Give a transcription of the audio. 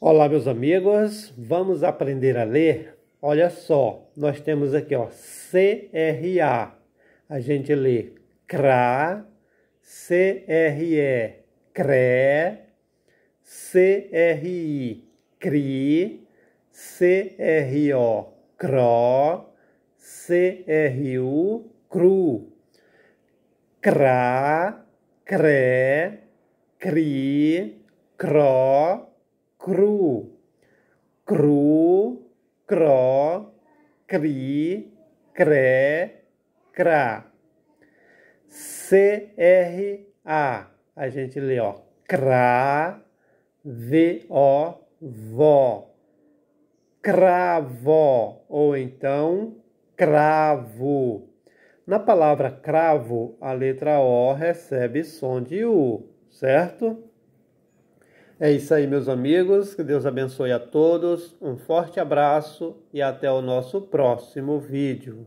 Olá, meus amigos, vamos aprender a ler? Olha só, nós temos aqui, ó, CRA. A gente lê CRA, CRE, CRE, CRI, CRI, CRO, CRO, CRU, CRU, CRA, CRE, CRI, CRO, cru. Cru, cro, cri, cre, cra. C-R-A. A gente lê, ó. Cra, V-O, vó. Cravo, ou então cravo. Na palavra cravo, a letra O recebe som de U, certo? É isso aí, meus amigos. Que Deus abençoe a todos. Um forte abraço e até o nosso próximo vídeo.